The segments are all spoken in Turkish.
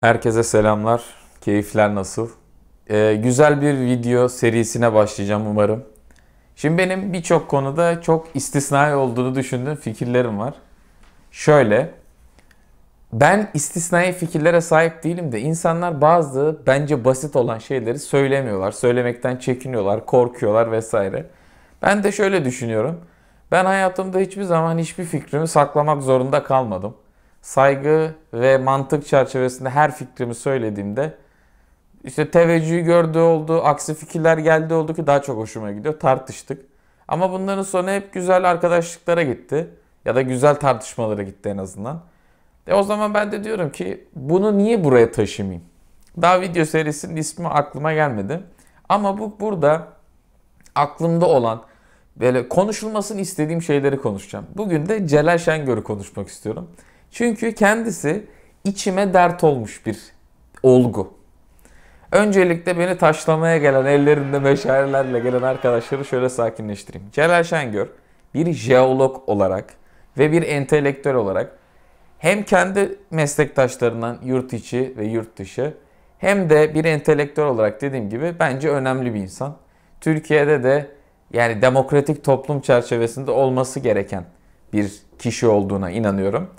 Herkese selamlar. Keyifler nasıl? Ee, güzel bir video serisine başlayacağım umarım. Şimdi benim birçok konuda çok istisnai olduğunu düşündüğüm fikirlerim var. Şöyle, ben istisnai fikirlere sahip değilim de insanlar bazı bence basit olan şeyleri söylemiyorlar. Söylemekten çekiniyorlar, korkuyorlar vesaire. Ben de şöyle düşünüyorum. Ben hayatımda hiçbir zaman hiçbir fikrimi saklamak zorunda kalmadım saygı ve mantık çerçevesinde her fikrimi söylediğimde işte teveccühü gördü oldu, aksi fikirler geldi oldu ki daha çok hoşuma gidiyor. Tartıştık. Ama bunların sonu hep güzel arkadaşlıklara gitti. Ya da güzel tartışmalara gitti en azından. E o zaman ben de diyorum ki bunu niye buraya taşımayayım? Daha video serisinin ismi aklıma gelmedi. Ama bu burada aklımda olan böyle konuşulmasını istediğim şeyleri konuşacağım. Bugün de Celal Şengör'ü konuşmak istiyorum. Çünkü kendisi içime dert olmuş bir olgu. Öncelikle beni taşlamaya gelen ellerinde meşalelerle gelen arkadaşları şöyle sakinleştireyim. Celal Şengör bir jeolog olarak ve bir entelektüel olarak hem kendi meslektaşlarından yurt içi ve yurt dışı hem de bir entelektüel olarak dediğim gibi bence önemli bir insan. Türkiye'de de yani demokratik toplum çerçevesinde olması gereken bir kişi olduğuna inanıyorum.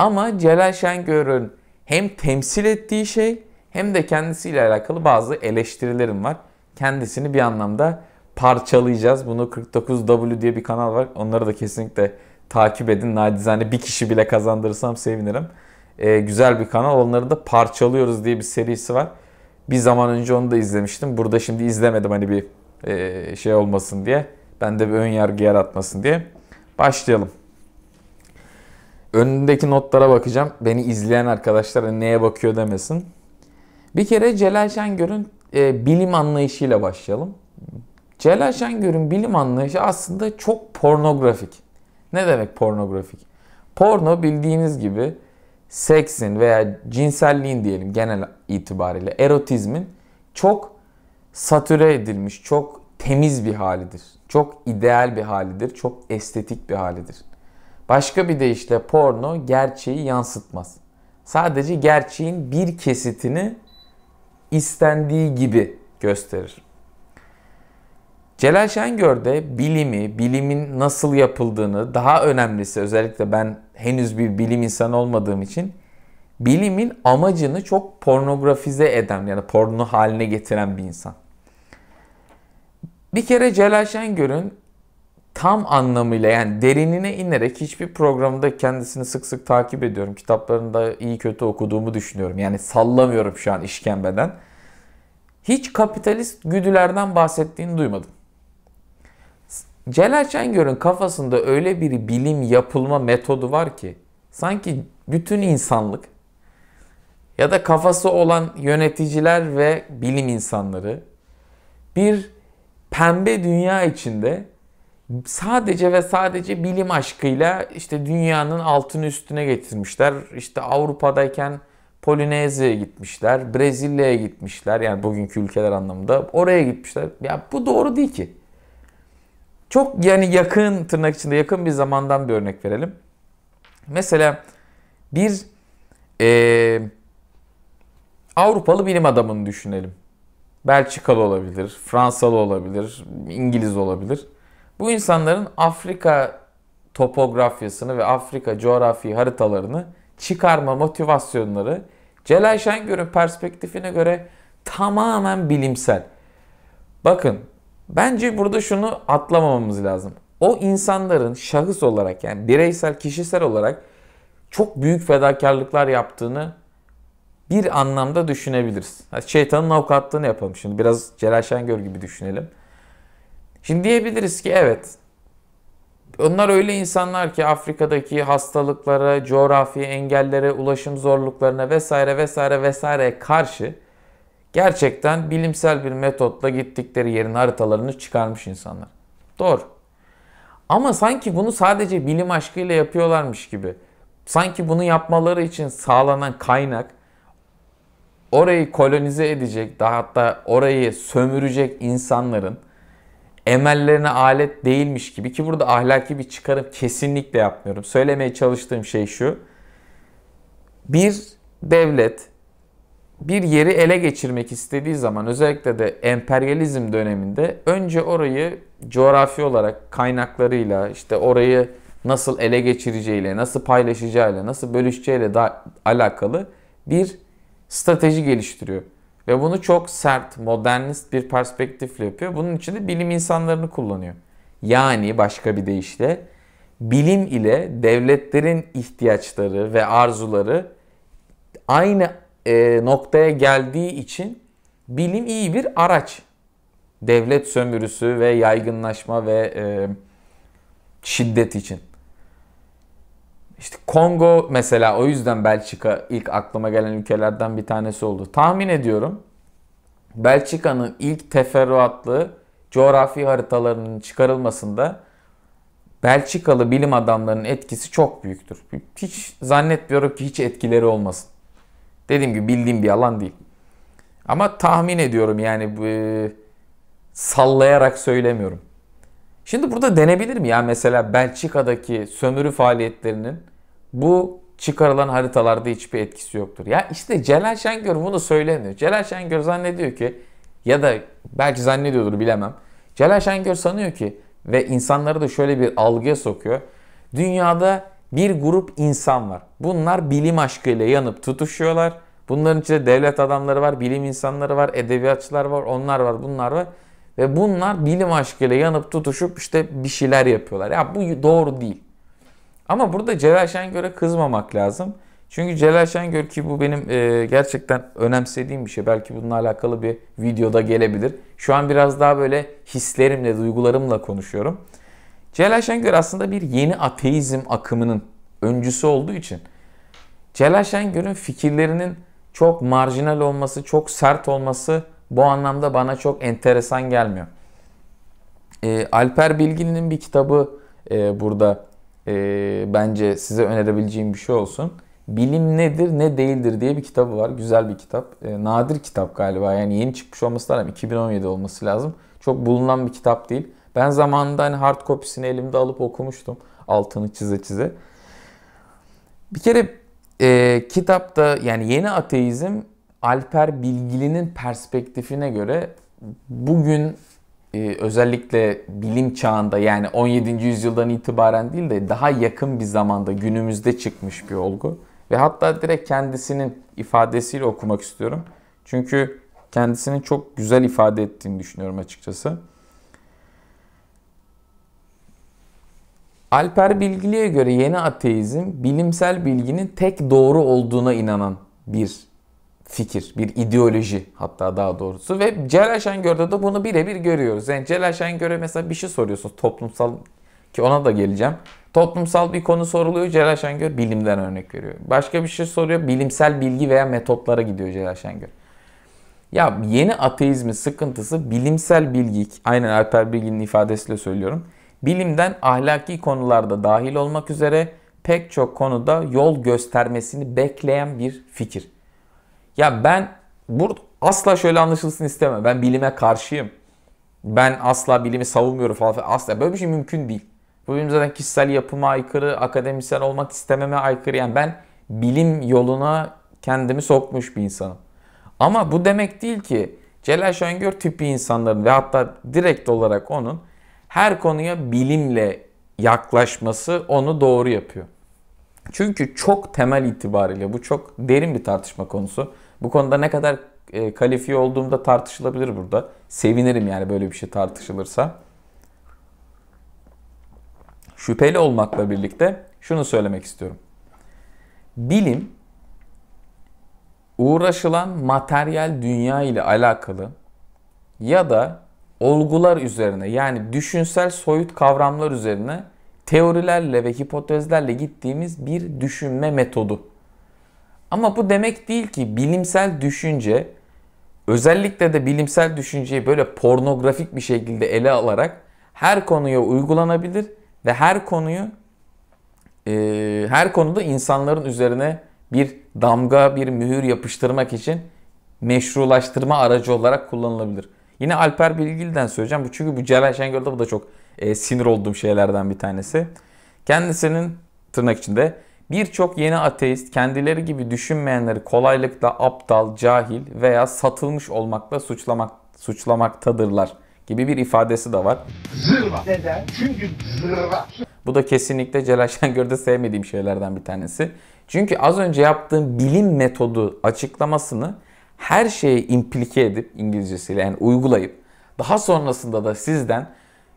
Ama Celal Şengör'ün hem temsil ettiği şey hem de kendisiyle alakalı bazı eleştirilerim var. Kendisini bir anlamda parçalayacağız. Bunu 49W diye bir kanal var. Onları da kesinlikle takip edin. Nacizane bir kişi bile kazandırırsam sevinirim. Ee, güzel bir kanal. Onları da parçalıyoruz diye bir serisi var. Bir zaman önce onu da izlemiştim. Burada şimdi izlemedim hani bir e, şey olmasın diye. Bende bir ön yargı yaratmasın diye. Başlayalım. Önündeki notlara bakacağım. Beni izleyen arkadaşlar neye bakıyor demesin. Bir kere Celal Şengör'ün e, bilim anlayışıyla başlayalım. Celal Şengör'ün bilim anlayışı aslında çok pornografik. Ne demek pornografik? Porno bildiğiniz gibi seksin veya cinselliğin diyelim genel itibariyle erotizmin çok satüre edilmiş, çok temiz bir halidir. Çok ideal bir halidir, çok estetik bir halidir. Başka bir deyişle porno gerçeği yansıtmaz. Sadece gerçeğin bir kesitini istendiği gibi gösterir. Celal Şengör de bilimi, bilimin nasıl yapıldığını, daha önemlisi özellikle ben henüz bir bilim insanı olmadığım için bilimin amacını çok pornografize eden yani porno haline getiren bir insan. Bir kere Celal Şengör'ün tam anlamıyla yani derinine inerek hiçbir programda kendisini sık sık takip ediyorum. Kitaplarında iyi kötü okuduğumu düşünüyorum. Yani sallamıyorum şu an işkembeden. Hiç kapitalist güdülerden bahsettiğini duymadım. Celal Şengör'ün kafasında öyle bir bilim yapılma metodu var ki sanki bütün insanlık ya da kafası olan yöneticiler ve bilim insanları bir pembe dünya içinde sadece ve sadece bilim aşkıyla işte dünyanın altını üstüne getirmişler. İşte Avrupa'dayken Polinezya'ya gitmişler, Brezilya'ya gitmişler. Yani bugünkü ülkeler anlamında oraya gitmişler. Ya bu doğru değil ki. Çok yani yakın tırnak içinde yakın bir zamandan bir örnek verelim. Mesela bir e, Avrupalı bilim adamını düşünelim. Belçikalı olabilir, Fransalı olabilir, İngiliz olabilir. Bu insanların Afrika topografyasını ve Afrika coğrafi haritalarını çıkarma motivasyonları Celal Şengör'ün perspektifine göre tamamen bilimsel. Bakın bence burada şunu atlamamamız lazım. O insanların şahıs olarak yani bireysel kişisel olarak çok büyük fedakarlıklar yaptığını bir anlamda düşünebiliriz. Şeytanın avukatlığını yapalım şimdi biraz Celal Şengör gibi düşünelim. Şimdi diyebiliriz ki evet onlar öyle insanlar ki Afrika'daki hastalıklara, coğrafi engellere, ulaşım zorluklarına vesaire vesaire vesaire karşı gerçekten bilimsel bir metotla gittikleri yerin haritalarını çıkarmış insanlar. Doğru. Ama sanki bunu sadece bilim aşkıyla yapıyorlarmış gibi. Sanki bunu yapmaları için sağlanan kaynak orayı kolonize edecek, daha hatta orayı sömürecek insanların emellerine alet değilmiş gibi ki burada ahlaki bir çıkarım kesinlikle yapmıyorum. Söylemeye çalıştığım şey şu. Bir devlet bir yeri ele geçirmek istediği zaman özellikle de emperyalizm döneminde önce orayı coğrafi olarak kaynaklarıyla işte orayı nasıl ele geçireceğiyle, nasıl paylaşacağıyla, nasıl bölüşeceğiyle da alakalı bir strateji geliştiriyor. Ve bunu çok sert, modernist bir perspektifle yapıyor. Bunun için de bilim insanlarını kullanıyor. Yani başka bir deyişle bilim ile devletlerin ihtiyaçları ve arzuları aynı e, noktaya geldiği için bilim iyi bir araç. Devlet sömürüsü ve yaygınlaşma ve e, şiddet için. Kongo mesela o yüzden Belçika ilk aklıma gelen ülkelerden bir tanesi oldu. Tahmin ediyorum Belçika'nın ilk teferruatlı coğrafi haritalarının çıkarılmasında Belçikalı bilim adamlarının etkisi çok büyüktür. Hiç zannetmiyorum ki hiç etkileri olmasın. Dediğim gibi bildiğim bir alan değil. Ama tahmin ediyorum yani e, sallayarak söylemiyorum. Şimdi burada denebilir mi ya mesela Belçika'daki sömürü faaliyetlerinin bu çıkarılan haritalarda hiçbir etkisi yoktur. Ya işte Celal Şengör bunu söylemiyor. Celal Şengör zannediyor ki ya da belki zannediyordur bilemem. Celal Şengör sanıyor ki ve insanları da şöyle bir algıya sokuyor. Dünyada bir grup insan var. Bunlar bilim aşkıyla yanıp tutuşuyorlar. Bunların içinde devlet adamları var, bilim insanları var, edebiyatçılar var, onlar var, bunlar var. Ve bunlar bilim aşkıyla yanıp tutuşup işte bir şeyler yapıyorlar. Ya bu doğru değil. Ama burada Celal Şengör'e kızmamak lazım. Çünkü Celal Şengör ki bu benim e, gerçekten önemsediğim bir şey. Belki bununla alakalı bir videoda gelebilir. Şu an biraz daha böyle hislerimle, duygularımla konuşuyorum. Celal Şengör aslında bir yeni ateizm akımının öncüsü olduğu için Celal Şengör'ün fikirlerinin çok marjinal olması, çok sert olması bu anlamda bana çok enteresan gelmiyor. E, Alper Bilgin'in bir kitabı e, burada e, bence size önerebileceğim bir şey olsun. Bilim nedir ne değildir diye bir kitabı var. Güzel bir kitap. E, nadir kitap galiba. Yani yeni çıkmış olması lazım. 2017 olması lazım. Çok bulunan bir kitap değil. Ben zamanında hani hard copy'sini elimde alıp okumuştum. Altını çize çize. Bir kere e, kitapta yani yeni ateizm Alper Bilgili'nin perspektifine göre bugün e, özellikle bilim çağında yani 17. yüzyıldan itibaren değil de daha yakın bir zamanda günümüzde çıkmış bir olgu. Ve hatta direkt kendisinin ifadesiyle okumak istiyorum. Çünkü kendisinin çok güzel ifade ettiğini düşünüyorum açıkçası. Alper Bilgili'ye göre yeni ateizm bilimsel bilginin tek doğru olduğuna inanan bir fikir, bir ideoloji hatta daha doğrusu ve Celal Şengör'de de bunu birebir görüyoruz. Yani Celal Şengör'e mesela bir şey soruyorsunuz toplumsal ki ona da geleceğim. Toplumsal bir konu soruluyor. Celal Şengör bilimden örnek veriyor. Başka bir şey soruyor. Bilimsel bilgi veya metotlara gidiyor Celal Şengör. Ya yeni ateizmin sıkıntısı bilimsel bilgi, aynen Alper Bilgin'in ifadesiyle söylüyorum. Bilimden ahlaki konularda dahil olmak üzere pek çok konuda yol göstermesini bekleyen bir fikir. Ya ben burada asla şöyle anlaşılsın istemem. Ben bilime karşıyım. Ben asla bilimi savunmuyorum falan. Asla böyle bir şey mümkün değil. Bu benim zaten kişisel yapıma aykırı, akademisyen olmak istememe aykırı. Yani ben bilim yoluna kendimi sokmuş bir insanım. Ama bu demek değil ki Celal Şengör tipi insanların ve hatta direkt olarak onun her konuya bilimle yaklaşması onu doğru yapıyor. Çünkü çok temel itibariyle bu çok derin bir tartışma konusu. Bu konuda ne kadar e, kalifiye olduğumda tartışılabilir burada. Sevinirim yani böyle bir şey tartışılırsa. Şüpheli olmakla birlikte şunu söylemek istiyorum. Bilim uğraşılan materyal dünya ile alakalı ya da olgular üzerine yani düşünsel soyut kavramlar üzerine teorilerle ve hipotezlerle gittiğimiz bir düşünme metodu. Ama bu demek değil ki bilimsel düşünce özellikle de bilimsel düşünceyi böyle pornografik bir şekilde ele alarak her konuya uygulanabilir ve her konuyu e, her konuda insanların üzerine bir damga, bir mühür yapıştırmak için meşrulaştırma aracı olarak kullanılabilir. Yine Alper Bilgil'den söyleyeceğim. Çünkü bu Celal Şengör'de bu da çok e, sinir olduğum şeylerden bir tanesi. Kendisinin tırnak içinde birçok yeni ateist kendileri gibi düşünmeyenleri kolaylıkla aptal, cahil veya satılmış olmakla suçlamak suçlamaktadırlar gibi bir ifadesi de var. Zırva. Neden? Çünkü zırva. Bu da kesinlikle Celal Şengör'de sevmediğim şeylerden bir tanesi. Çünkü az önce yaptığım bilim metodu açıklamasını her şeye implike edip İngilizcesiyle yani uygulayıp daha sonrasında da sizden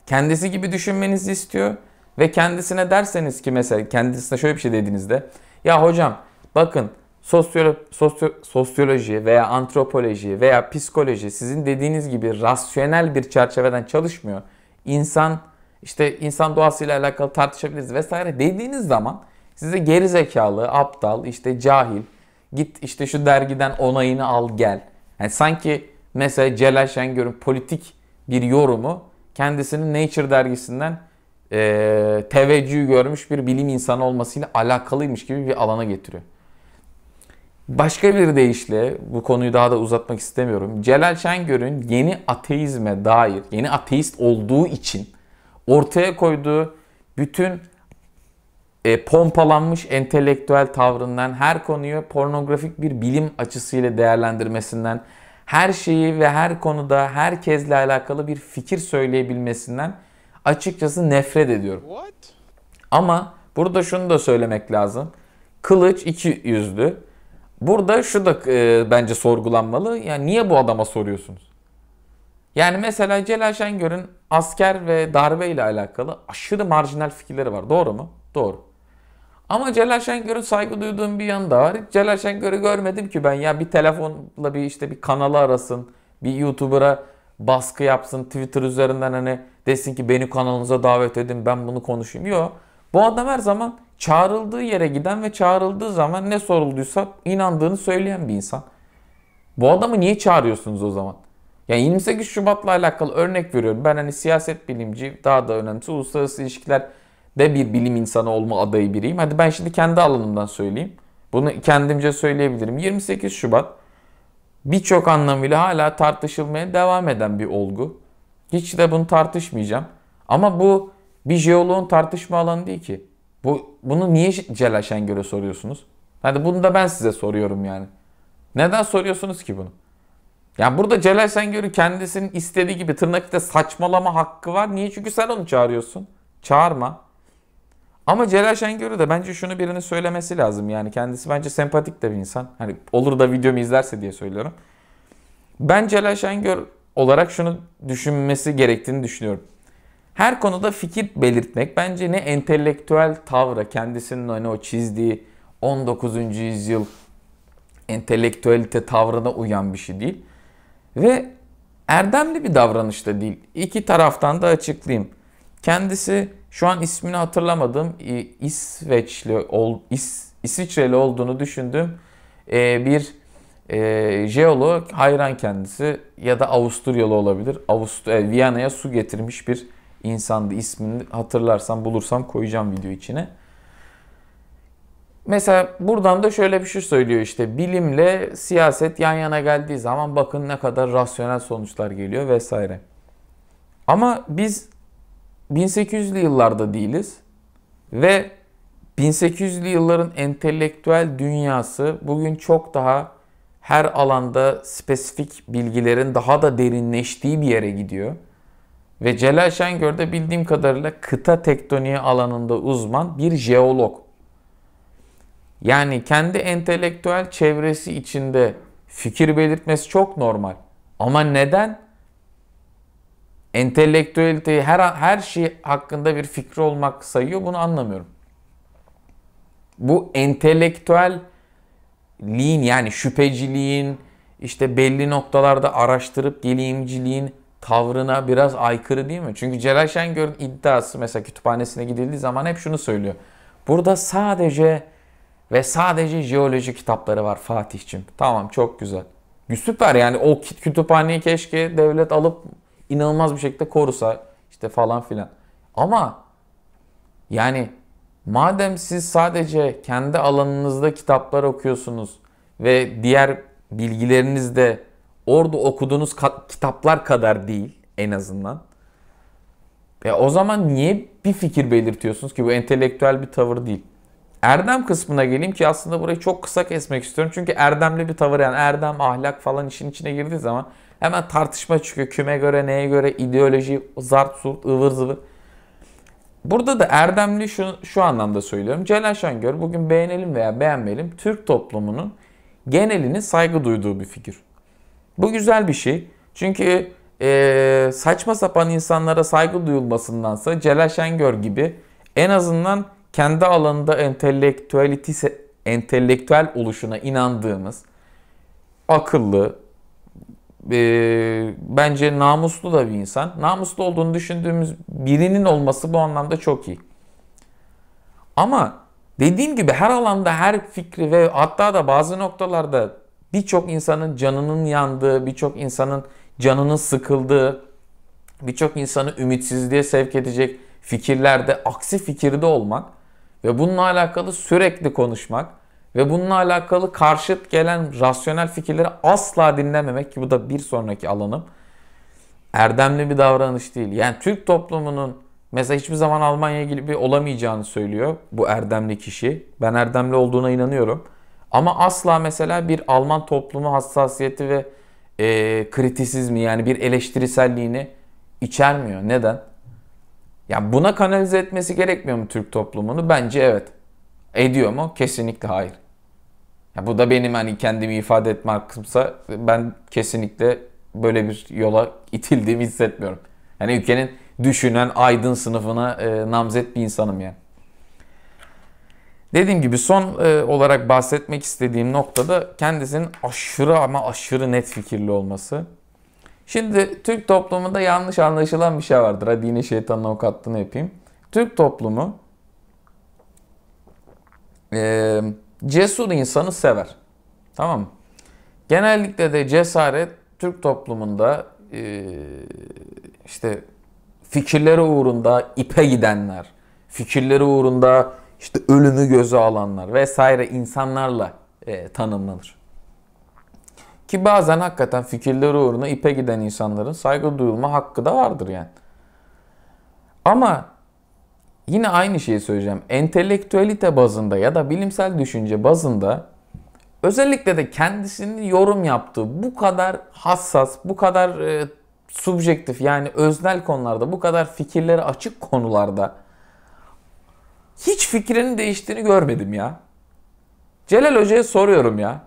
kendisi gibi düşünmenizi istiyor ve kendisine derseniz ki mesela kendisine şöyle bir şey dediğinizde ya hocam bakın sosyolo sosyo sosyoloji veya antropoloji veya psikoloji sizin dediğiniz gibi rasyonel bir çerçeveden çalışmıyor. İnsan işte insan doğasıyla alakalı tartışabiliriz vesaire dediğiniz zaman size geri zekalı, aptal, işte cahil, git işte şu dergiden onayını al gel. Yani sanki mesela Celal Şengör'ün politik bir yorumu kendisinin Nature dergisinden e, teveccühü görmüş bir bilim insanı olmasıyla alakalıymış gibi bir alana getiriyor. Başka bir deyişle bu konuyu daha da uzatmak istemiyorum. Celal Şengör'ün yeni ateizme dair, yeni ateist olduğu için ortaya koyduğu bütün e, pompalanmış entelektüel tavrından her konuyu pornografik bir bilim açısıyla değerlendirmesinden her şeyi ve her konuda herkesle alakalı bir fikir söyleyebilmesinden açıkçası nefret ediyorum. What? Ama burada şunu da söylemek lazım. Kılıç iki yüzlü. Burada şu da e, bence sorgulanmalı. Yani niye bu adama soruyorsunuz? Yani mesela Celal Şengör'ün asker ve darbe ile alakalı aşırı marjinal fikirleri var. Doğru mu? Doğru. Ama Celal Şengör'ün saygı duyduğum bir yanı da var. Hiç Celal Şengör'ü görmedim ki ben. Ya bir telefonla bir işte bir kanalı arasın, bir YouTuber'a baskı yapsın, Twitter üzerinden hani desin ki beni kanalınıza davet edin, ben bunu konuşayım. Yok. Bu adam her zaman çağrıldığı yere giden ve çağrıldığı zaman ne sorulduysa inandığını söyleyen bir insan. Bu adamı niye çağırıyorsunuz o zaman? Yani 28 Şubat'la alakalı örnek veriyorum. Ben hani siyaset bilimci, daha da önemlisi uluslararası ilişkiler de bir bilim insanı olma adayı biriyim. Hadi ben şimdi kendi alanımdan söyleyeyim. Bunu kendimce söyleyebilirim. 28 Şubat birçok anlamıyla hala tartışılmaya devam eden bir olgu. Hiç de bunu tartışmayacağım. Ama bu bir jeoloğun tartışma alanı değil ki. Bu, bunu niye Celal Şengör'e soruyorsunuz? Hadi bunu da ben size soruyorum yani. Neden soruyorsunuz ki bunu? Yani burada Celal Şengör'ün kendisinin istediği gibi tırnak içinde saçmalama hakkı var. Niye? Çünkü sen onu çağırıyorsun. Çağırma. Ama Celal Şengör'e de bence şunu birini söylemesi lazım. Yani kendisi bence sempatik de bir insan. Hani olur da videomu izlerse diye söylüyorum. Ben Celal Şengör olarak şunu düşünmesi gerektiğini düşünüyorum. Her konuda fikir belirtmek bence ne entelektüel tavra kendisinin hani o çizdiği 19. yüzyıl entelektüelite tavrına uyan bir şey değil. Ve erdemli bir davranışta da değil. İki taraftan da açıklayayım. Kendisi şu an ismini hatırlamadığım İsveçli, ol, İs, İsviçreli olduğunu düşündüğüm e, bir e, jeolog hayran kendisi ya da Avusturyalı olabilir. Avust e, Viyana'ya su getirmiş bir insandı. İsmini hatırlarsam bulursam koyacağım video içine. Mesela buradan da şöyle bir şey söylüyor işte bilimle siyaset yan yana geldiği zaman bakın ne kadar rasyonel sonuçlar geliyor vesaire. Ama biz 1800'lü yıllarda değiliz ve 1800'lü yılların entelektüel dünyası bugün çok daha her alanda spesifik bilgilerin daha da derinleştiği bir yere gidiyor. Ve Celal Şengör de bildiğim kadarıyla kıta tektoniği alanında uzman bir jeolog. Yani kendi entelektüel çevresi içinde fikir belirtmesi çok normal. Ama neden entelektüeliteyi her her şey hakkında bir fikri olmak sayıyor. Bunu anlamıyorum. Bu entelektüelliğin yani şüpheciliğin işte belli noktalarda araştırıp geleyimciliğin tavrına biraz aykırı değil mi? Çünkü Celal Şengör'ün iddiası mesela kütüphanesine gidildiği zaman hep şunu söylüyor. Burada sadece ve sadece jeoloji kitapları var Fatih'cim. Tamam çok güzel. Süper yani o kütüphaneyi keşke devlet alıp inanılmaz bir şekilde korusa işte falan filan. Ama yani madem siz sadece kendi alanınızda kitaplar okuyorsunuz ve diğer bilgileriniz de orada okuduğunuz kitaplar kadar değil en azından. E o zaman niye bir fikir belirtiyorsunuz ki bu entelektüel bir tavır değil. Erdem kısmına geleyim ki aslında burayı çok kısa kesmek istiyorum. Çünkü erdemli bir tavır yani erdem, ahlak falan işin içine girdiği zaman Hemen tartışma çıkıyor. Küme göre, neye göre, ideoloji, zart zurt, ıvır zıvır. Burada da erdemli şu, şu anlamda söylüyorum. Celal Şengör bugün beğenelim veya beğenmeyelim Türk toplumunun genelini saygı duyduğu bir figür. Bu güzel bir şey. Çünkü e, saçma sapan insanlara saygı duyulmasındansa Celal Şengör gibi en azından kendi alanında entelektüelitise, entelektüel oluşuna inandığımız akıllı, e, bence namuslu da bir insan. Namuslu olduğunu düşündüğümüz birinin olması bu anlamda çok iyi. Ama dediğim gibi her alanda her fikri ve hatta da bazı noktalarda birçok insanın canının yandığı, birçok insanın canının sıkıldığı, birçok insanı ümitsizliğe sevk edecek fikirlerde aksi fikirde olmak ve bununla alakalı sürekli konuşmak ve bununla alakalı karşıt gelen rasyonel fikirleri asla dinlememek ki bu da bir sonraki alanım. Erdemli bir davranış değil. Yani Türk toplumunun mesela hiçbir zaman Almanya gibi olamayacağını söylüyor bu erdemli kişi. Ben erdemli olduğuna inanıyorum. Ama asla mesela bir Alman toplumu hassasiyeti ve e, kritisizmi yani bir eleştiriselliğini içermiyor. Neden? Yani buna kanalize etmesi gerekmiyor mu Türk toplumunu? Bence evet. Ediyor mu? Kesinlikle hayır. Ya bu da benim hani kendimi ifade etme hakkımsa ben kesinlikle böyle bir yola itildiğimi hissetmiyorum. Yani ülkenin düşünen aydın sınıfına e, namzet bir insanım yani. Dediğim gibi son e, olarak bahsetmek istediğim nokta da kendisinin aşırı ama aşırı net fikirli olması. Şimdi Türk toplumunda yanlış anlaşılan bir şey vardır. Hadi yine şeytanın avukatlığını yapayım. Türk toplumu e, cesur insanı sever. Tamam mı? Genellikle de cesaret Türk toplumunda e, işte fikirleri uğrunda ipe gidenler, fikirleri uğrunda işte ölümü göze alanlar vesaire insanlarla e, tanımlanır. Ki bazen hakikaten fikirleri uğruna ipe giden insanların saygı duyulma hakkı da vardır yani. Ama yine aynı şeyi söyleyeceğim. Entelektüelite bazında ya da bilimsel düşünce bazında özellikle de kendisinin yorum yaptığı bu kadar hassas, bu kadar e, subjektif yani öznel konularda, bu kadar fikirleri açık konularda hiç fikrinin değiştiğini görmedim ya. Celal Hoca'ya soruyorum ya.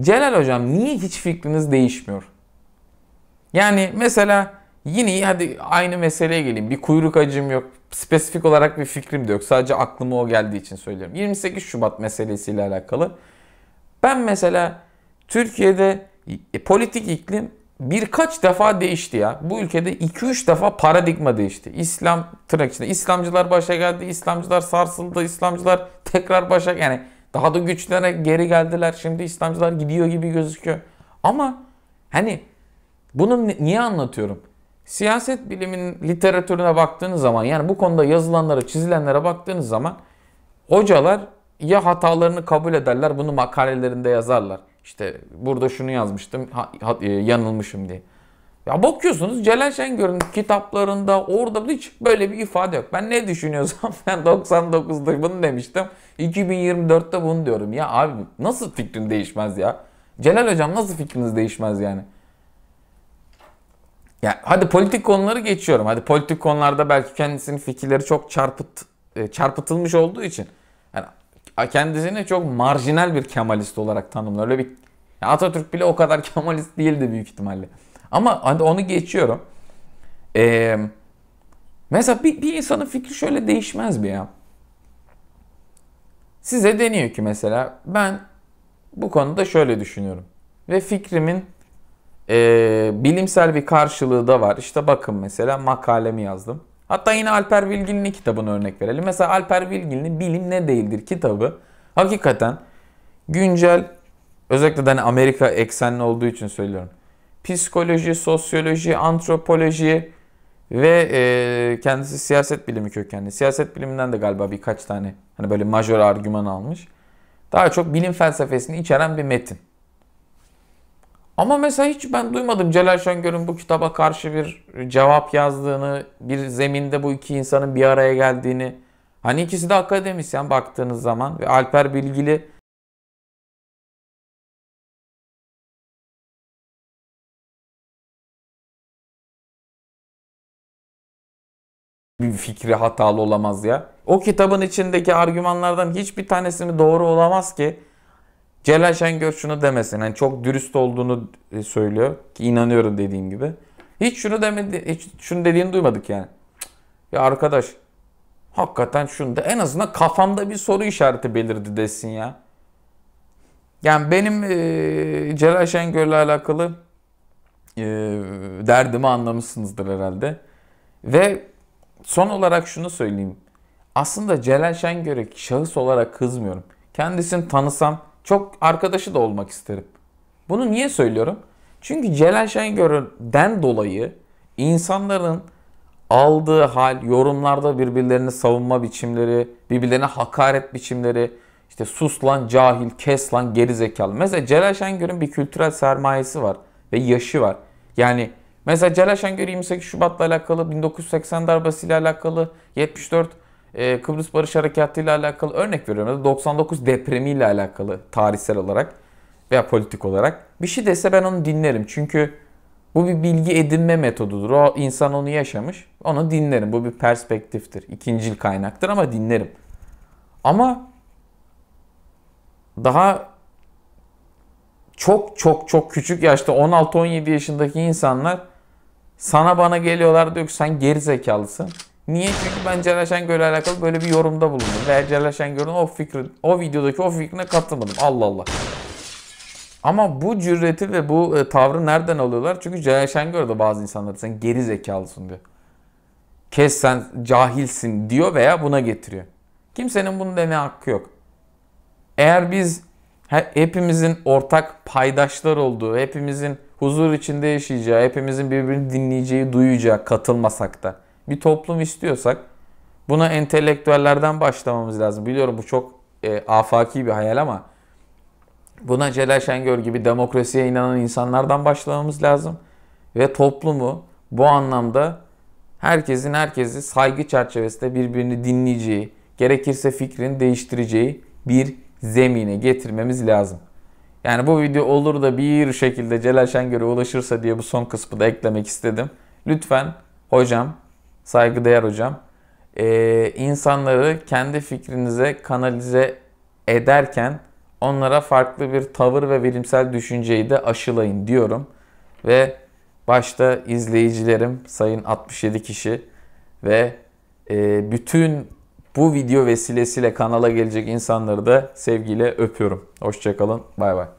Celal Hocam niye hiç fikriniz değişmiyor? Yani mesela yine hadi aynı meseleye geleyim. Bir kuyruk acım yok, spesifik olarak bir fikrim de yok. Sadece aklıma o geldiği için söylüyorum. 28 Şubat meselesiyle alakalı. Ben mesela Türkiye'de e, politik iklim birkaç defa değişti ya. Bu ülkede 2-3 defa paradigma değişti. İslam tırnak içinde İslamcılar başa geldi, İslamcılar sarsıldı, İslamcılar tekrar başa yani daha da güçlenerek geri geldiler. Şimdi İslamcılar gidiyor gibi gözüküyor. Ama hani bunu niye anlatıyorum? Siyaset bilimin literatürüne baktığınız zaman yani bu konuda yazılanlara, çizilenlere baktığınız zaman hocalar ya hatalarını kabul ederler, bunu makalelerinde yazarlar. İşte burada şunu yazmıştım, ha, ha, e, yanılmışım diye. Ya bakıyorsunuz Celal Şengör'ün kitaplarında orada hiç böyle bir ifade yok. Ben ne düşünüyorsam ben 99'da bunu demiştim. 2024'te bunu diyorum. Ya abi nasıl fikrin değişmez ya? Celal hocam nasıl fikriniz değişmez yani? Ya hadi politik konuları geçiyorum. Hadi politik konularda belki kendisinin fikirleri çok çarpıt e, çarpıtılmış olduğu için yani kendisini çok marjinal bir Kemalist olarak tanımlıyor. Öyle bir Atatürk bile o kadar Kemalist değildi büyük ihtimalle. Ama hadi onu geçiyorum. Ee, mesela bir, bir insanın fikri şöyle değişmez mi ya? Size deniyor ki mesela ben bu konuda şöyle düşünüyorum. Ve fikrimin ee, bilimsel bir karşılığı da var. İşte bakın mesela makalemi yazdım. Hatta yine Alper Bilgin'in kitabını örnek verelim. Mesela Alper Bilgin'in Bilim Ne Değildir kitabı hakikaten güncel özellikle de hani Amerika eksenli olduğu için söylüyorum. Psikoloji, sosyoloji, antropoloji ve e, kendisi siyaset bilimi kökenli. Siyaset biliminden de galiba birkaç tane hani böyle majör argüman almış. Daha çok bilim felsefesini içeren bir metin. Ama mesela hiç ben duymadım Celal Şengör'ün bu kitaba karşı bir cevap yazdığını, bir zeminde bu iki insanın bir araya geldiğini. Hani ikisi de akademisyen baktığınız zaman ve Alper Bilgili bir fikri hatalı olamaz ya. O kitabın içindeki argümanlardan hiçbir tanesini doğru olamaz ki. Celal Şengör şunu demesin. Hani çok dürüst olduğunu e, söylüyor ki inanıyorum dediğim gibi. Hiç şunu demedi, hiç şunu dediğini duymadık yani. Ya arkadaş hakikaten şunu da en azından kafamda bir soru işareti belirdi desin ya. Yani benim e, Celal Şengör'le alakalı e, derdimi anlamışsınızdır herhalde. Ve son olarak şunu söyleyeyim. Aslında Celal Şengör'e şahıs olarak kızmıyorum. Kendisini tanısam çok arkadaşı da olmak isterim. Bunu niye söylüyorum? Çünkü Celal Şengör'den dolayı insanların aldığı hal, yorumlarda birbirlerini savunma biçimleri, birbirlerine hakaret biçimleri, işte sus lan cahil, kes lan geri Mesela Celal Şengör'ün bir kültürel sermayesi var ve yaşı var. Yani mesela Celal Şengör 28 Şubat'la alakalı, 1980 darbesiyle alakalı, 74 ee, Kıbrıs Barış Harekatı ile alakalı örnek veriyorum. 99 depremi ile alakalı tarihsel olarak veya politik olarak bir şey dese ben onu dinlerim. Çünkü bu bir bilgi edinme metodudur. O insan onu yaşamış. Onu dinlerim. Bu bir perspektiftir. İkincil kaynaktır ama dinlerim. Ama daha çok çok çok küçük yaşta 16-17 yaşındaki insanlar sana bana geliyorlar diyor ki sen geri zekalısın. Niye? Çünkü ben Celal ile alakalı böyle bir yorumda bulundum. Ve Celal Şengör'ün o fikri, o videodaki o fikrine katılmadım. Allah Allah. Ama bu cüreti ve bu e, tavrı nereden alıyorlar? Çünkü Celal Şengör de bazı insanlar sen geri zekalısın diyor. Kes sen cahilsin diyor veya buna getiriyor. Kimsenin bunu deme hakkı yok. Eğer biz hepimizin ortak paydaşlar olduğu, hepimizin huzur içinde yaşayacağı, hepimizin birbirini dinleyeceği, duyacağı katılmasak da bir toplum istiyorsak buna entelektüellerden başlamamız lazım. Biliyorum bu çok e, afaki bir hayal ama buna Celal Şengör gibi demokrasiye inanan insanlardan başlamamız lazım. Ve toplumu bu anlamda herkesin herkesi saygı çerçevesinde birbirini dinleyeceği, gerekirse fikrini değiştireceği bir zemine getirmemiz lazım. Yani bu video olur da bir şekilde Celal Şengör'e ulaşırsa diye bu son kısmı da eklemek istedim. Lütfen hocam Saygıdeğer hocam. Ee, insanları kendi fikrinize kanalize ederken onlara farklı bir tavır ve bilimsel düşünceyi de aşılayın diyorum. Ve başta izleyicilerim, sayın 67 kişi ve e, bütün bu video vesilesiyle kanala gelecek insanları da sevgiyle öpüyorum. Hoşçakalın, bay bay.